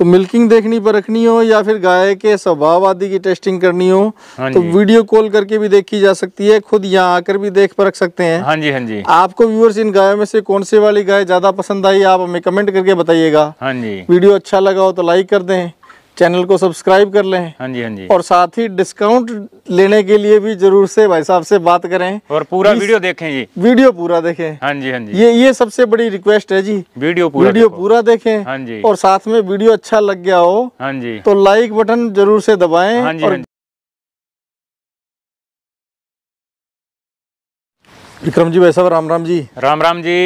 तो मिल्किंग देखनी पर रखनी हो या फिर गाय के स्वभाव आदि की टेस्टिंग करनी हो हाँ तो वीडियो कॉल करके भी देखी जा सकती है खुद यहाँ आकर भी देख परख सकते हैं हाँ जी हाँ जी आपको व्यूअर्स इन गायों में से कौन सी वाली गाय ज्यादा पसंद आई आप हमें कमेंट करके बताइएगा हाँ जी वीडियो अच्छा लगा हो तो लाइक कर दें चैनल को सब्सक्राइब कर लें हाँ जी हाँ जी और साथ ही डिस्काउंट लेने के लिए भी जरूर से भाई साहब से बात करें और पूरा वीडियो देखें जी वीडियो पूरा देखें हाँ जी हाँ जी ये ये सबसे बड़ी रिक्वेस्ट है जी वीडियो पूरा वीडियो पूरा देखें हाँ जी और साथ में वीडियो अच्छा लग गया हो हाँ जी तो लाइक बटन जरूर से दबाए हाँ, हाँ जी, विक्रम जी भाई साहब राम राम जी राम राम जी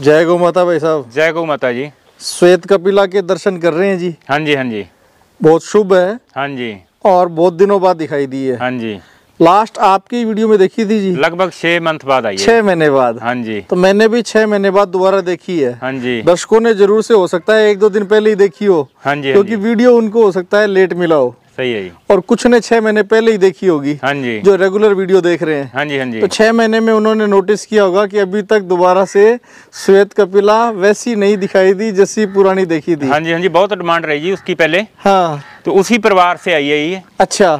जय गौ माता भाई साहब जय गो माता जी श्वेत कपिला के दर्शन कर रहे हैं जी हाँ जी हाँ जी बहुत शुभ है हाँ जी और बहुत दिनों बाद दिखाई दी है हाँ जी लास्ट आपकी वीडियो में देखी थी जी लगभग छह मंथ बाद आई छह महीने बाद हाँ जी तो मैंने भी छह महीने बाद दोबारा देखी है हाँ जी दर्शकों ने जरूर से हो सकता है एक दो दिन पहले ही देखी हो हाँ जी हाँ क्योंकि वीडियो उनको हो सकता है लेट मिला हो सही है और कुछ ने छह महीने पहले ही देखी होगी हाँ जी जो रेगुलर वीडियो देख रहे हैं हाँ जी हाँ जी तो छह महीने में उन्होंने नोटिस किया होगा कि अभी तक दोबारा से श्वेत कपिला वैसी नहीं दिखाई दी जैसी पुरानी देखी थी हाँ जी हाँ जी बहुत डिमांड रही उसकी पहले हाँ तो उसी परिवार से आई है अच्छा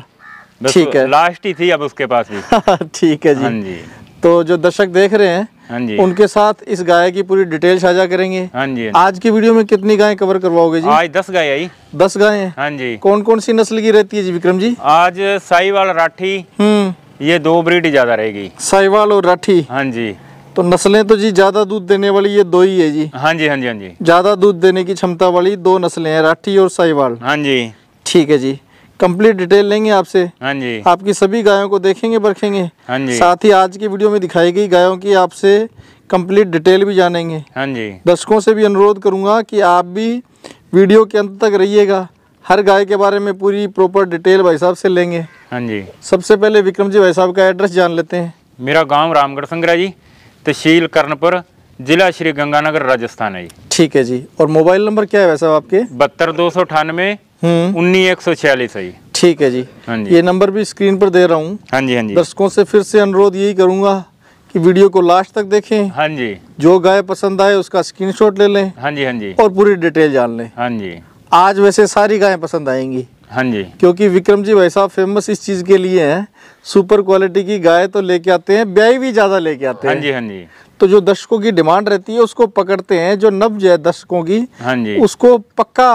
ठीक है लास्ट ही थी अब उसके पास ठीक है जी हाँ जी तो जो दर्शक देख रहे हैं हाँ जी उनके साथ इस गाय की पूरी डिटेल साझा करेंगे हाँ जी हाँ आज की वीडियो में कितनी गाय कवर करवाओगे जी आज दस गाय आई दस गाय हाँ जी कौन कौन सी नस्ल की रहती है जी विक्रम जी आज साईवाल राठी हम्म ये दो ब्रीड ज्यादा रहेगी साईवाल और राठी हाँ जी तो नस्लें तो जी ज्यादा दूध देने वाली ये दो ही है जी हाँ जी हाँ जी हाँ जी ज्यादा दूध देने की क्षमता वाली दो नस्लें हैं राठी और साईवाल हाँ जी ठीक है जी कंप्लीट डिटेल लेंगे आपसे हाँ जी आपकी सभी गायों को देखेंगे परखेंगे हाँ जी साथ ही आज की वीडियो में दिखाई गई गायों की आपसे कंप्लीट डिटेल भी जानेंगे हाँ जी दर्शकों से भी अनुरोध करूंगा कि आप भी वीडियो के अंत तक रहिएगा हर गाय के बारे में पूरी प्रॉपर डिटेल भाई साहब से लेंगे हाँ जी सबसे पहले विक्रम जी भाई साहब का एड्रेस जान लेते हैं मेरा गाँव रामगढ़ संग्रह जी तहसील कर्णपुर जिला श्री गंगानगर राजस्थान है जी ठीक है जी और मोबाइल नंबर क्या है भाई साहब आपके बहत्तर दो सौ अठानवे हम्म। उन्नीस एक सौ छियालीस है ठीक है जी हाँ जी ये नंबर भी स्क्रीन पर दे रहा हूँ हाँ जी हाँ जी दर्शकों से फिर से अनुरोध यही करूंगा कि वीडियो को लास्ट तक देखें हाँ जी जो गाय पसंद आए उसका स्क्रीनशॉट ले लें हाँ जी हाँ जी और पूरी डिटेल जान लें हाँ जी आज वैसे सारी गायें पसंद आएंगी हाँ जी क्योंकि विक्रम जी भाई साहब फेमस इस चीज़ के लिए है सुपर क्वालिटी की गाय तो लेके आते हैं ब्याई भी ज़्यादा लेके आते हाँ हैं जी हाँ जी तो जो दर्शकों की डिमांड रहती है उसको पकड़ते हैं जो नब्ज है दर्शकों की हाँ जी उसको पक्का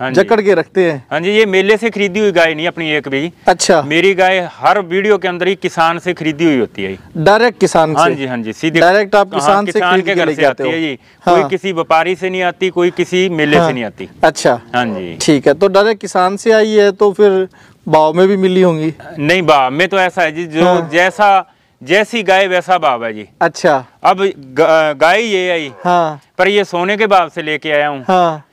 हाँ जकड़ के रखते हैं हाँ जी ये मेले से खरीदी हुई गाय नहीं अपनी एक भी अच्छा मेरी गाय हर वीडियो के अंदर ही किसान से खरीदी हुई होती है डायरेक्ट किसान हाँ जी हाँ जी सीधे डायरेक्ट आप हाँ, किसान, से किसान के घर से आती है जी हाँ। कोई किसी व्यापारी से नहीं आती कोई किसी मेले हाँ, से नहीं आती अच्छा हाँ जी ठीक है तो डायरेक्ट किसान से आई है तो फिर भाव में भी मिली होंगी नहीं भाव में तो ऐसा है जी जो हाँ। जैसा जैसी गाय वैसा भाव है जी अच्छा अब गाय ये आई हाँ पर ये सोने के भाव से लेके आया हूँ हाँ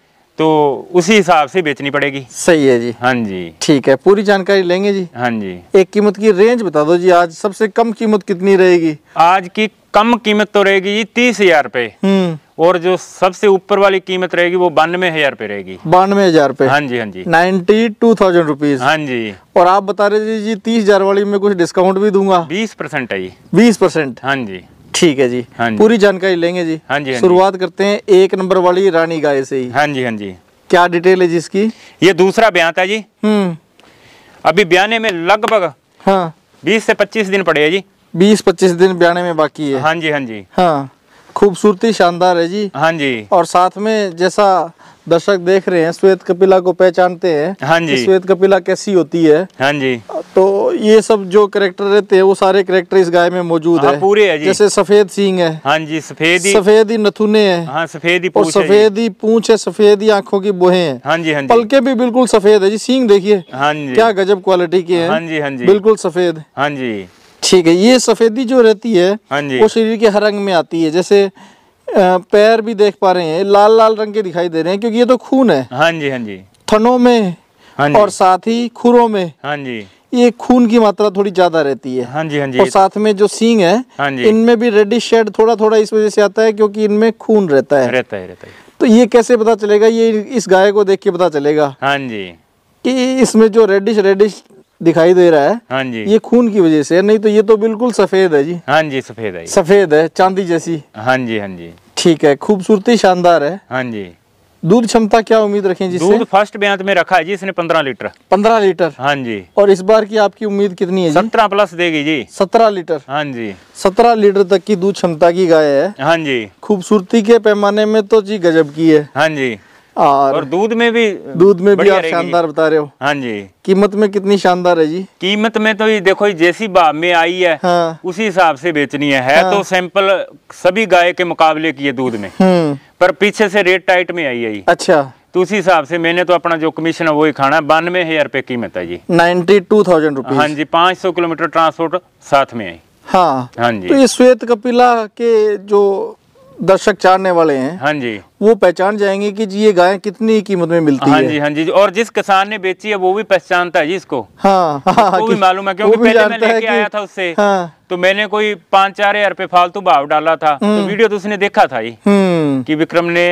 तो उसी हिसाब से बेचनी पड़ेगी सही है जी हाँ जी ठीक है पूरी जानकारी लेंगे जी हाँ जी एक कीमत की रेंज बता दो जी आज सबसे कम कीमत कितनी रहेगी आज की कम कीमत तो रहेगी जी तीस हजार रूपए हम्म। और जो सबसे ऊपर वाली कीमत रहेगी वो बानवे हजार रूपए रहेगी बानवे हजार रूपए हाँ जी हाँ जी नाइन्टी टू थाउजेंड रुपीज हाँ जी और आप बता रहे जी तीस हजार वाली में कुछ डिस्काउंट भी दूंगा बीस परसेंट है बीस परसेंट हाँ जी ठीक है जी हाँ जी। पूरी जानकारी लेंगे जी हाँ जी हाँ शुरुआत करते हैं एक नंबर वाली रानी गाय से ही हाँ जी हाँ जी क्या डिटेल है जिसकी ये दूसरा ब्याह था जी हम्म अभी ब्याने में लगभग हाँ बीस से पच्चीस दिन पड़े जी बीस पच्चीस दिन ब्याने में बाकी है हाँ जी हाँ जी हाँ खूबसूरती शानदार है जी हाँ जी और साथ में जैसा दर्शक देख रहे हैं श्वेत कपिला को पहचानते हैं हाँ जी श्वेत कपिला कैसी होती है हाँ जी तो ये सब जो करेक्टर रहते हैं वो सारे करेक्टर इस गाय में मौजूद हाँ, है पूरे है जी। जैसे सफेद सींग है हाँ जी सफेद ही सफेद ही नथुने है हाँ, सफेद ही और सफेद ही पूछ है सफेद ही आंखों की बोहे हैं हाँ जी हाँ जी पलके भी बिल्कुल सफेद है जी सींग देखिए हाँ जी क्या गजब क्वालिटी के है हाँ जी हाँ जी बिल्कुल सफेद हाँ जी ठीक है ये सफेदी जो रहती है हाँ वो शरीर के हर रंग में आती है जैसे पैर भी देख पा रहे हैं लाल लाल रंग के दिखाई दे रहे हैं क्योंकि ये तो खून है हाँ जी हाँ जी थनों में हाँ और साथ ही खुरों में हाँ जी ये खून की मात्रा थोड़ी ज्यादा रहती है हाँ जी हाँ जी और साथ में जो सींग है हाँ इनमें भी रेडिश शेड थोड़ा थोड़ा इस वजह से आता है क्योंकि इनमें खून रहता है रहता है रहता है तो ये कैसे पता चलेगा ये इस गाय को देख के पता चलेगा हाँ जी कि इसमें जो रेडिश रेडिश दिखाई दे रहा है हाँ जी ये खून की वजह से नहीं तो ये तो बिल्कुल सफेद है जी हाँ जी सफेद है सफेद है चांदी जैसी हाँ जी हाँ जी ठीक है खूबसूरती शानदार है हाँ जी दूध क्षमता क्या उम्मीद रखें जिससे दूध फर्स्ट ब्यांत में रखा है जी इसने पंद्रह लीटर पंद्रह लीटर हाँ जी और इस बार की आपकी उम्मीद कितनी है सत्रह प्लस देगी जी सत्रह लीटर हाँ जी सत्रह लीटर तक की दूध क्षमता की गाय है हाँ जी खूबसूरती के पैमाने में तो जी गजब की है हाँ जी और, और दूध में भी दूध में भी आप शानदार बता रहे हो हाँ जी कीमत में कितनी शानदार है जी कीमत में तो ये देखो ये जैसी बाब में आई है हाँ। उसी हिसाब से बेचनी है, है हाँ। तो सैंपल सभी गाय के मुकाबले की है दूध में हम्म। पर पीछे से रेट टाइट में आई है जी अच्छा तो उसी हिसाब से मैंने तो अपना जो कमीशन है वो ही खाना है बानवे हजार रुपये कीमत है जी नाइनटी टू थाउजेंड रुपीज हाँ जी पांच सौ किलोमीटर ट्रांसपोर्ट साथ में आई हाँ हाँ जी तो ये श्वेत कपिला के जो दर्शक चाहने वाले हैं हाँ जी वो पहचान जाएंगे कि जी ये गाय कितनी कीमत में मिलती हाँ है जी हाँ जी और जिस किसान ने बेची है वो भी पहचानता है जी इसको हाँ, हाँ, भी मालूम है क्योंकि पहले मैं लेके आया था उससे हाँ, तो मैंने कोई पांच चार हजार रुपये फालतू भाव डाला था तो हम्म। वीडियो तो उसने देखा था ही हम्म। कि विक्रम ने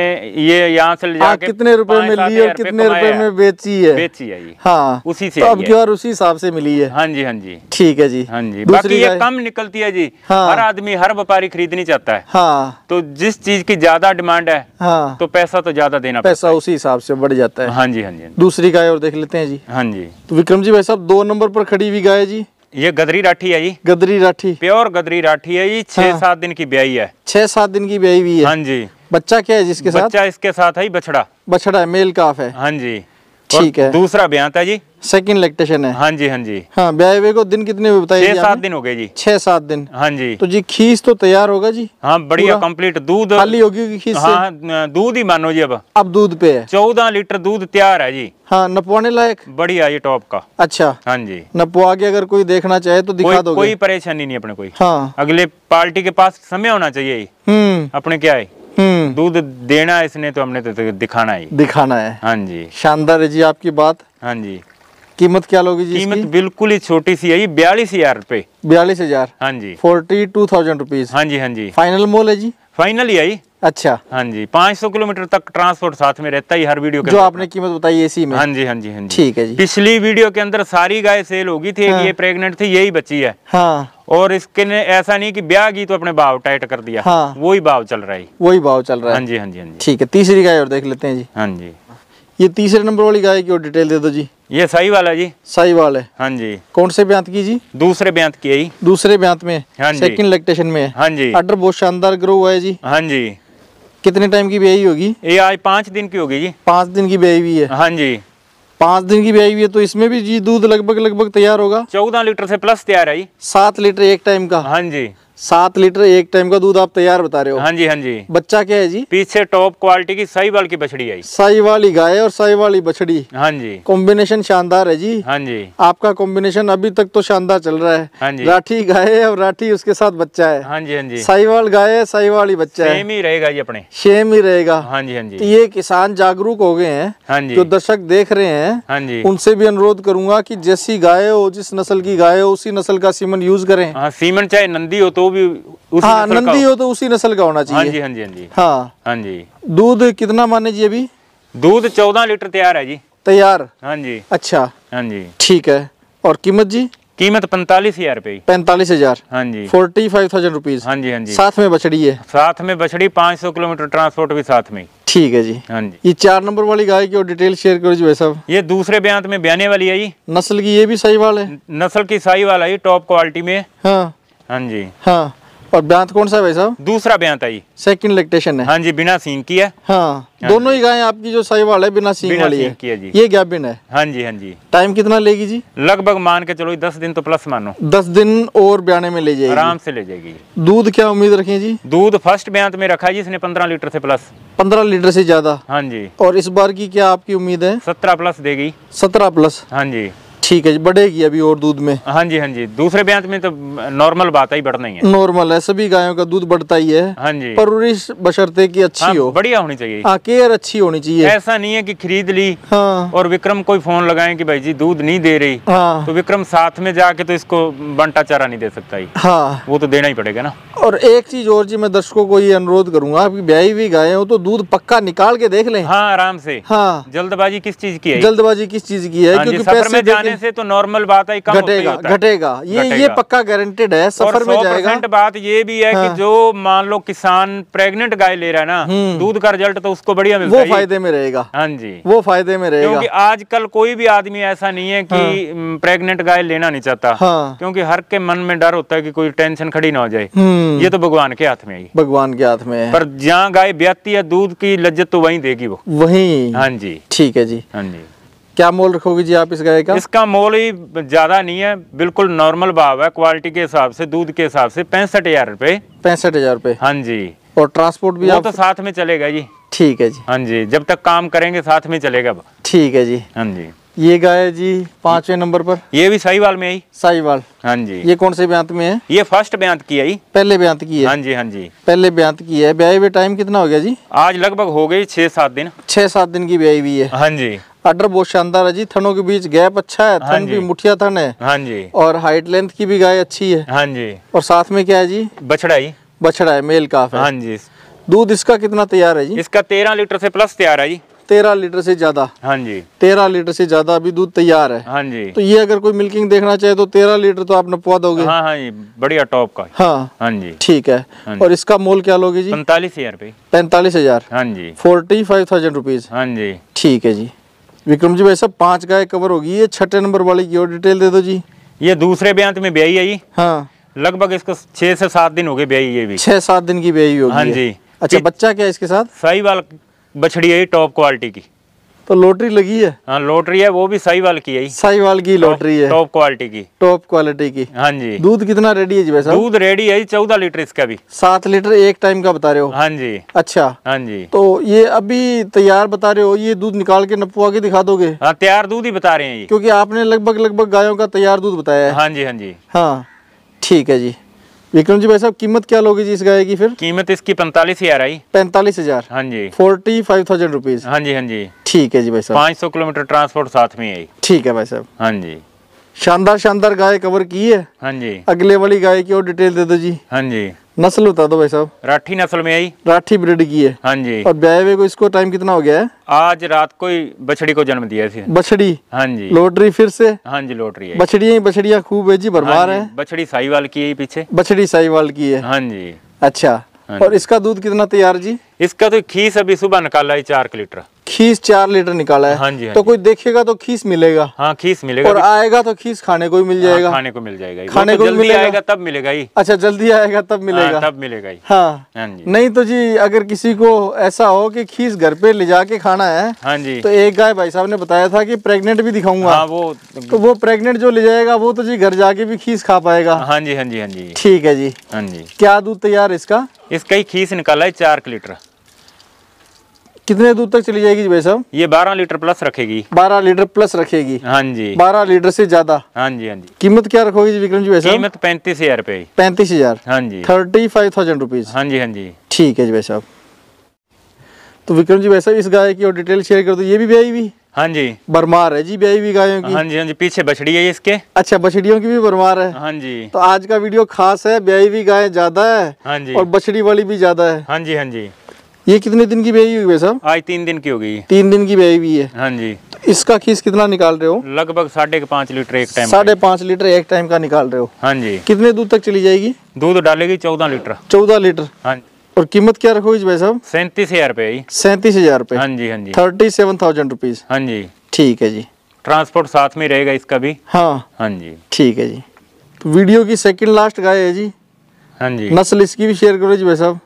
ये यहाँ से ले हाँ, कितने रुपए में ली और कितने रुपए में बेची है बेची है हाँ। उसी से तो अब की बार उसी हिसाब से मिली है हाँ जी हाँ जी ठीक है जी हाँ जी बाकी ये कम निकलती है जी हाँ। हर आदमी हर व्यापारी खरीदनी चाहता है तो जिस चीज की ज्यादा डिमांड है हाँ तो पैसा तो ज्यादा देना पैसा उसी हिसाब से बढ़ जाता है हाँ, हाँ जी हाँ जी दूसरी गाय और देख लेते हैं जी हाँ जी तो विक्रम जी भाई साहब दो नंबर पर खड़ी हुई गाय जी ये गदरी राठी है जी गदरी राठी प्योर गदरी राठी है जी छह हाँ। सात दिन की ब्याई है छह सात दिन की ब्याई हुई है हाँ जी बच्चा क्या है जिसके साथ बच्चा इसके साथ है बछड़ा बछड़ा है मेल काफ है हाँ जी ठीक है दूसरा ब्याह था जी सेकंड लैक्टेशन है हाँ जी हाँ जी हाँ ब्याए को दिन कितने बताइए छह सात दिन हो गए जी छह सात दिन हाँ जी तो जी खीस तो तैयार होगा जी हाँ बढ़िया कंप्लीट दूध खाली होगी खीस हाँ दूध ही मानो जी अब अब दूध पे है चौदह लीटर दूध तैयार है जी हाँ नपवाने लायक बढ़िया ये टॉप का अच्छा हाँ जी नपवा के अगर कोई देखना चाहे तो दिखा दो कोई परेशानी नहीं अपने कोई हाँ अगले पार्टी के पास समय होना चाहिए हम्म। अपने क्या है हम्म। दूध देना इसने तो हमने तो दिखाना ही दिखाना है हाँ जी शानदार है जी आपकी बात हाँ जी कीमत क्या लोगी जी कीमत बिल्कुल ही छोटी सी है बयालीस हजार रूपए बयालीस हजार हाँ जी फोर्टी टू थाउजेंड रुपीज हाँ जी हाँ जी फाइनल मोल है जी फाइनल ही आई अच्छा हाँ जी 500 किलोमीटर तक ट्रांसपोर्ट साथ में रहता है हर वीडियो के जो आपने कीमत बताई एसी में हाँ जी हाँ जी हाँ जी ठीक है जी पिछली वीडियो के अंदर सारी गाय सेल होगी थी हाँ। ये प्रेग्नेंट थी यही बच्ची है हाँ। और इसके ने ऐसा नहीं कि ब्याह की तो अपने भाव टाइट कर दिया हाँ। वही भाव चल रहा है वही भाव चल रहा है हाँ जी हाँ जी हाँ जी ठीक है तीसरी गाय और देख लेते हैं जी हाँ जी ये तीसरे नंबर वाली गाय की और डिटेल दे दो जी ये सही वाला जी सही वाल है हाँ जी कौन से ब्यांत की जी दूसरे ब्यांत की है दूसरे ब्यांत में हाँ जी सेकंड लैक्टेशन में है हाँ जी अडर बहुत शानदार ग्रो हुआ है जी हाँ जी कितने टाइम की ब्याई होगी ये आज पांच दिन की होगी जी पांच दिन की ब्याई हुई है हाँ जी पांच दिन की ब्याई हुई है तो इसमें भी जी दूध लगभग लगभग तैयार होगा चौदह लीटर से प्लस तैयार है सात लीटर एक टाइम का हाँ जी सात लीटर एक टाइम का दूध आप तैयार बता रहे हो हाँ जी हाँ जी बच्चा क्या है जी पीछे टॉप क्वालिटी की वाल की बछड़ी आई साई वाली गाय और साई वाली बछड़ी हाँ जी कॉम्बिनेशन शानदार है जी हाँ जी आपका कॉम्बिनेशन अभी तक तो शानदार चल रहा है हाँ जी राठी गाय है और राठी उसके साथ बच्चा है हाँ जी हाँ जी वाल गाय है वाली बच्चा है सेम ही रहेगा जी अपने सेम ही रहेगा हाँ जी हाँ जी तो ये किसान जागरूक हो गए हैं हाँ जो दर्शक देख रहे हैं हाँ जी उनसे भी अनुरोध करूंगा की जैसी गाय हो जिस नस्ल की गाय हो उसी नस्ल का सीमन यूज करे हाँ, सीमन चाहे नंदी हो तो भी उसी हाँ नसल नंदी हो तो उसी नस्ल का होना चाहिए हाँ जी हाँ जी हाँ जी हाँ हाँ जी दूध कितना माने जी अभी दूध चौदह लीटर तैयार है जी तैयार हाँ जी अच्छा हाँ जी ठीक है और कीमत जी कीमत पैंतालीस हजार रुपये पैंतालीस हजार हाँ जी फोर्टी फाइव थाउजेंड रुपीज हाँ जी हाँ जी साथ में बछड़ी है साथ में बछड़ी पाँच सौ किलोमीटर ट्रांसपोर्ट भी साथ में ठीक है जी हाँ जी ये चार नंबर वाली गाय की और डिटेल शेयर करो जी भाई साहब ये दूसरे ब्यांत में ब्याने वाली है जी नस्ल की ये भी सही वाल है नस्ल की सही वाल है टॉप क्वालिटी में हाँ हाँ जी हाँ और ब्यांत कौन सा भाई साहब दूसरा ब्यांत है सेकंड लैक्टेशन है हाँ जी बिना सींग की है हाँ, हाँ दोनों ही गायें आपकी जो सही वाले बिना सींग बिना वाली सींग है।, की है जी ये बिन है हाँ जी हाँ जी टाइम कितना लेगी जी लगभग मान के चलो दस दिन तो प्लस मानो दस दिन और ब्याने में ले जाएगी आराम से ले जाएगी दूध क्या उम्मीद रखे जी दूध फर्स्ट ब्यांत में रखा जी इसने पंद्रह लीटर से प्लस पंद्रह लीटर से ज्यादा हाँ जी और इस बार की क्या आपकी उम्मीद है सत्रह प्लस देगी सत्रह प्लस हाँ जी ठीक है जी बढ़ेगी अभी और दूध में हाँ जी हाँ जी दूसरे ब्यांत में तो नॉर्मल बात ही बढ़ना ही है नॉर्मल है सभी गायों का दूध बढ़ता ही है हाँ जी पर बशर्ते की अच्छी हाँ, हो बढ़िया होनी चाहिए हाँ केयर अच्छी होनी चाहिए ऐसा नहीं है कि खरीद ली हाँ और विक्रम कोई फोन लगाए कि भाई जी दूध नहीं दे रही हाँ तो विक्रम साथ में जाके तो इसको बंटा चारा नहीं दे सकता हाँ वो तो देना ही पड़ेगा ना और एक चीज और जी मैं दर्शकों को ये अनुरोध करूंगा आपकी ब्याई हुई गाय हो तो दूध पक्का निकाल के देख ले हाँ आराम से हाँ जल्दबाजी किस चीज की है जल्दबाजी किस चीज की है हाँ क्योंकि पैसे जाने से तो नॉर्मल बात है कम घटेगा घटेगा ये ये पक्का गारंटेड है सफर में जाएगा और बात ये भी है हाँ। कि जो मान लो किसान प्रेग्नेंट गाय ले रहा है ना हम्म। दूध का रिजल्ट तो उसको बढ़िया मिलता है वो फायदे में रहेगा हाँ जी वो फायदे में रहेगा क्योंकि आजकल कोई भी आदमी ऐसा नहीं है की प्रेगनेंट गाय लेना नहीं चाहता हाँ। क्योंकि हर के मन में डर होता है की कोई टेंशन खड़ी ना हो जाए हम्म। ये तो भगवान के हाथ में आई भगवान के हाथ में पर जहाँ गाय ब्याती है दूध की लज्जत तो वही देगी वो वही हाँ जी ठीक है जी हाँ जी क्या मोल रखोगे जी आप इस गाय का इसका मोल ही ज़्यादा नहीं है बिल्कुल नॉर्मल भाव है क्वालिटी के हिसाब से दूध के हिसाब से पैंसठ हजार रूपए पैंसठ हजार रूपए हाँ जी और ट्रांसपोर्ट भी आप... तो साथ में चलेगा जी ठीक है जी हाँ जी जब तक काम करेंगे साथ में चलेगा ठीक है जी हाँ जी ये गाय जी पांचवे नंबर पर ये भी साहिवाल में आई साहिवाल हाँ जी ये कौन से ब्यांत में है ये फर्स्ट ब्यांत की आई पहले ब्यांत की है हाँ जी हाँ जी पहले ब्यांत की है ब्याई टाइम कितना हो गया जी आज लगभग हो गई छह सात दिन छह सात दिन की ब्याई हुई है हाँ जी अडर बहुत शानदार है जी थनों के बीच गैप अच्छा है थन भी मुठिया थन है हाँ जी और हाइट लेंथ की भी गाय अच्छी है हाँ जी और साथ में क्या है जी बछड़ा ही बछड़ा है मेल काफ है हाँ जी दूध इसका कितना तैयार है जी इसका तेरह लीटर से प्लस तैयार है जी तेरह लीटर से ज्यादा हाँ जी तेरह लीटर से ज्यादा अभी दूध तैयार है हाँ जी तो ये अगर कोई मिल्किंग देखना चाहे तो तेरह लीटर तो आप नपवा दोगे हाँ हाँ जी बढ़िया टॉप का हाँ हाँ जी ठीक है हाँ जी। और इसका मोल क्या लोगे जी पैंतालीस हजार पैंतालीस हजार हाँ जी फोर्टी फाइव थाउजेंड रुपीज हाँ जी ठीक है जी विक्रम जी भाई साहब पांच गाय कवर होगी ये छठे नंबर वाली की और डिटेल दे दो जी ये दूसरे ब्यांत में ब्याई है जी हाँ लगभग इसको छह से सात दिन हो गए ब्याई ये भी छह सात दिन की ब्याई होगी हाँ जी अच्छा बच्चा क्या है इसके साथ सही वाल बछड़ी है टॉप क्वालिटी की तो लॉटरी लगी है हाँ लॉटरी है वो भी साईवाल की है साईवाल की लॉटरी है टॉप क्वालिटी की टॉप क्वालिटी की हाँ जी दूध कितना रेडी है जी भाई दूध रेडी है चौदह लीटर इसका भी सात लीटर एक टाइम का बता रहे हो हाँ जी अच्छा हाँ जी तो ये अभी तैयार बता रहे हो ये दूध निकाल के नपुआ के दिखा दोगे हाँ तैयार दूध ही बता रहे हैं क्यूँकी आपने लगभग लगभग गायों का तैयार दूध बताया है हाँ जी हाँ जी हाँ ठीक है जी विक्रम जी भाई साहब कीमत क्या लोगे जी इस गाय की फिर कीमत इसकी पैंतालीस हजार आई पैंतालीस हजार हाँ जी फोर्टी फाइव थाउजेंड रुपीज हाँ जी हाँ जी ठीक है जी भाई साहब पाँच सौ किलोमीटर ट्रांसपोर्ट साथ में आई ठीक है भाई साहब हाँ जी शानदार शानदार गाय कवर की है हाँ जी अगले वाली गाय की और डिटेल दे दो जी हाँ जी नस्ल बता दो भाई साहब राठी नस्ल में आई राठी ब्रिड की है हाँ जी और ब्याए को इसको टाइम कितना हो गया है आज रात को ही बछड़ी को जन्म दिया थी बछड़ी हाँ जी लोटरी फिर से हाँ जी लोटरी बछड़िया ही बछड़िया खूब है जी हाँ भरमार है बछड़ी साईवाल की है पीछे बछड़ी साईवाल की है हाँ जी अच्छा हाँ और इसका दूध कितना तैयार जी इसका तो खीस अभी सुबह निकाला है चार लीटर खीस चार लीटर निकाला है हाँ जी हाँ तो कोई देखेगा तो खीस मिलेगा हाँ खीस मिलेगा और आएगा तो खीस खाने को भी मिल हाँ, जाएगा हाँ, खाने को मिल जाएगा खाने तो को जल्दी आएगा तब मिलेगा ही अच्छा जल्दी आएगा तब हाँ, मिलेगा तब मिलेगा हाँ, हाँ नहीं तो जी अगर किसी को ऐसा हो कि खीस घर पे ले जाके खाना है हाँ जी तो एक गाय भाई साहब ने बताया था की प्रेगनेंट भी दिखाऊंगा वो तो वो प्रेगनेंट जो ले जाएगा वो तो जी घर जाके भी खीस खा पाएगा हाँ जी हाँ जी हाँ जी ठीक है जी हाँ जी क्या दूध तैयार इसका इसका ही खीस निकाला है चार लीटर कितने दूध तक चली जाएगी भाई साहब ये 12 लीटर प्लस रखेगी 12 लीटर प्लस रखेगी हाँ जी 12 लीटर से ज्यादा हाँ जी हाँ जी कीमत क्या रखोगी जी विक्रम जी भाई साहब कीमत पैंतीस हजार रूपए पैंतीस हजार हाँ जी थर्टी फाइव थाउजेंड रुपीज हाँ जी हाँ जी ठीक है जी भाई साहब तो विक्रम जी वैसा इस गाय की और डिटेल शेयर कर दो ये भी ब्याई हुई हाँ जी बरमार है जी ब्याई भी गायों की हाँ जी हाँ जी पीछे बछड़ी है इसके अच्छा बछड़ियों की भी बरमार है हाँ जी तो आज का वीडियो खास है ब्याई भी गाय ज्यादा है हाँ जी और बछड़ी वाली भी ज्यादा है हाँ जी हाँ जी ये कितने दिन की ब्याई हुई है साहब आज तीन दिन की हो गई तीन दिन की ब्याई हुई है हाँ जी तो इसका खीस कितना निकाल रहे हो लगभग साढ़े पाँच लीटर एक टाइम साढ़े पाँच लीटर एक टाइम का निकाल रहे हो हाँ जी कितने दूध तक चली जाएगी दूध डालेगी चौदह लीटर चौदह लीटर हाँ और कीमत क्या रखो इस भाई साहब सैंतीस हजार रुपए सैंतीस हजार रुपए हाँ जी हाँ जी थर्टी सेवन थाउजेंड रुपीज हाँ जी ठीक है जी ट्रांसपोर्ट साथ में रहेगा इसका भी हाँ हाँ जी ठीक है जी तो वीडियो की सेकंड लास्ट गाय है जी हाँ जी नस्ल इसकी भी शेयर करो जी भाई साहब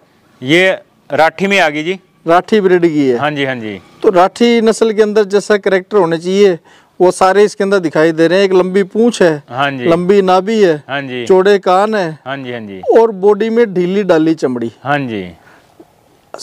ये राठी में आ गई जी राठी ब्रीड की है हाँ जी हाँ जी तो राठी नस्ल के अंदर जैसा करेक्टर होने चाहिए वो सारे इसके अंदर दिखाई दे रहे हैं एक लंबी पूछ है हाँ जी लंबी नाभी है हाँ जी चौड़े कान है हाँ जी हाँ जी और बॉडी में ढीली डाली चमड़ी हाँ जी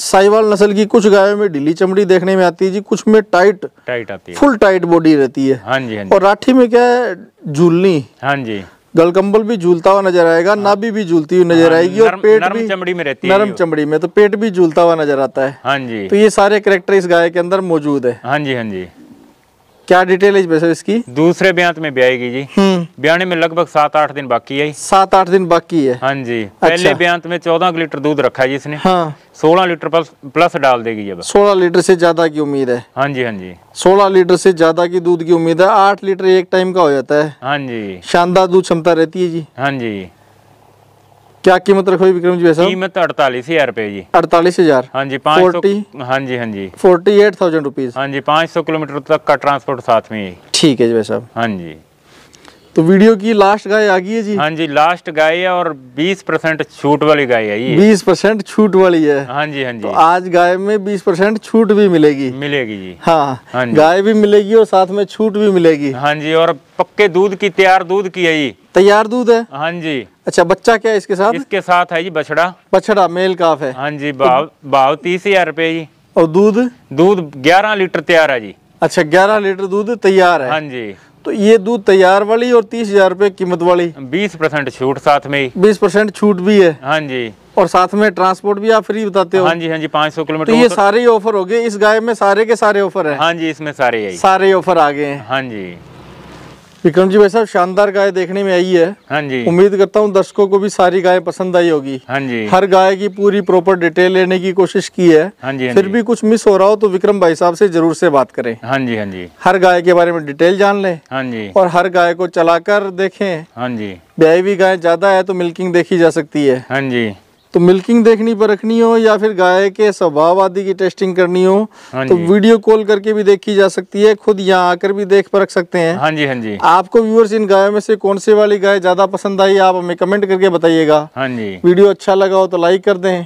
साहिवाल नस्ल की कुछ गायों में ढीली चमड़ी देखने में आती है जी कुछ में टाइट टाइट आती है फुल टाइट बॉडी रहती है हाँ जी हाँ जी और राठी में क्या है झूलनी हाँ जी गलकम्बल भी झूलता हुआ नजर आएगा हाँ। नाभि भी झूलती हुई नजर हाँ, आएगी और पेट भी चमड़ी में रहती है नरम चमड़ी में तो पेट भी झूलता हुआ नजर आता है हाँ जी तो ये सारे करेक्टर इस गाय के अंदर मौजूद है हाँ जी हाँ जी क्या डिटेल है वैसे इसकी दूसरे ब्यांत में ब्याएगी जी हम्म। ब्याने में लगभग सात आठ दिन बाकी है सात आठ दिन बाकी है हाँ जी अच्छा। पहले ब्यांत में चौदह लीटर दूध रखा है जिसने हाँ। सोलह लीटर प्लस, प्लस डाल देगी ये सोलह लीटर से ज्यादा की उम्मीद है हाँ जी हाँ जी सोलह लीटर से ज्यादा की दूध की उम्मीद है आठ लीटर एक टाइम का हो जाता है हाँ जी शानदार दूध क्षमता रहती है जी हाँ जी क्या कीमत रखोगी विक्रम जी वैसा कीमत अड़तालीस हजार रुपए जी अड़तालीस हजार हाँ जी पाँच सौ हाँ जी हाँ जी फोर्टी एट थाउजेंड रुपीज हाँ जी पाँच सौ किलोमीटर तक का ट्रांसपोर्ट साथ में ठीक है जी वैसा हाँ जी तो वीडियो की लास्ट गाय आ गई है जी हाँ जी लास्ट गाय है और 20 परसेंट छूट वाली गाय है ये 20 परसेंट छूट वाली है हाँ जी हाँ जी तो आज गाय में 20 परसेंट छूट भी मिलेगी मिलेगी जी हाँ, हाँ जी। गाय भी मिलेगी और साथ में छूट भी मिलेगी हाँ जी और पक्के दूध की तैयार दूध की है ये तैयार दूध है हाँ जी अच्छा बच्चा क्या है इसके साथ इसके साथ है जी बछड़ा बछड़ा मेल काफ है हाँ जी भाव भाव तीस हजार रुपये जी और दूध दूध ग्यारह लीटर तैयार है जी अच्छा ग्यारह लीटर दूध तैयार है हाँ जी तो ये दूध तैयार वाली और तीस हजार रूपए कीमत वाली बीस परसेंट छूट साथ में बीस परसेंट छूट भी है हाँ जी और साथ में ट्रांसपोर्ट भी आप फ्री बताते हो हाँ जी हाँ जी पाँच सौ किलोमीटर तो ये सारे ही ऑफर हो गए इस गाय में सारे के सारे ऑफर है हाँ जी इसमें सारे सारे ऑफर आ गए हैं हाँ जी विक्रम जी भाई साहब शानदार गाय देखने में आई है हाँ जी उम्मीद करता हूँ दर्शकों को भी सारी गाय पसंद आई होगी हाँ जी हर गाय की पूरी प्रॉपर डिटेल लेने की कोशिश की है हाँ जी हाँ फिर भी कुछ मिस हो रहा हो तो विक्रम भाई साहब से जरूर से बात करें हाँ जी हाँ जी हर गाय के बारे में डिटेल जान लें हाँ जी और हर गाय को चलाकर देखें हाँ जी ब्याई गाय ज्यादा है तो मिल्किंग देखी जा सकती है हाँ जी तो मिल्किंग देखनी परखनी हो या फिर गाय के स्वभाव आदि की टेस्टिंग करनी हो हाँ तो वीडियो कॉल करके भी देखी जा सकती है खुद यहाँ आकर भी देख परख सकते हैं हाँ जी हाँ जी आपको व्यूअर्स इन गायों में से कौन से वाली गाय ज्यादा पसंद आई आप हमें कमेंट करके बताइएगा हाँ जी वीडियो अच्छा लगा हो तो लाइक कर दें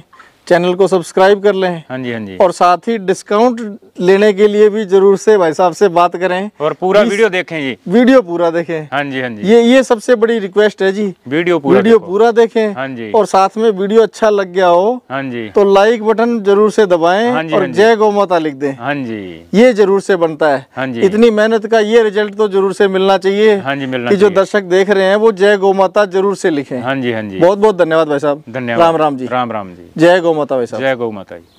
चैनल को सब्सक्राइब कर लें हाँ जी हाँ जी और साथ ही डिस्काउंट लेने के लिए भी जरूर से भाई साहब से बात करें और पूरा वीडियो देखें जी वीडियो पूरा देखें हाँ जी हाँ जी ये ये सबसे बड़ी रिक्वेस्ट है जी वीडियो पूरा वीडियो पूरा देखें हाँ जी और साथ में वीडियो अच्छा लग गया हो हाँ जी तो लाइक बटन जरूर से दबाए हाँ और हाँ जय गौ माता लिख दे हाँ जी ये जरूर से बनता है हाँ इतनी मेहनत का ये रिजल्ट तो जरूर से मिलना चाहिए हाँ जी मिलना जो दर्शक देख रहे हैं वो जय गौ माता जरूर से लिखे हाँ जी हाँ जी बहुत बहुत धन्यवाद भाई साहब धन्यवाद राम राम जी राम राम जी जय गौ माता भाई साहब जय गौ माता जी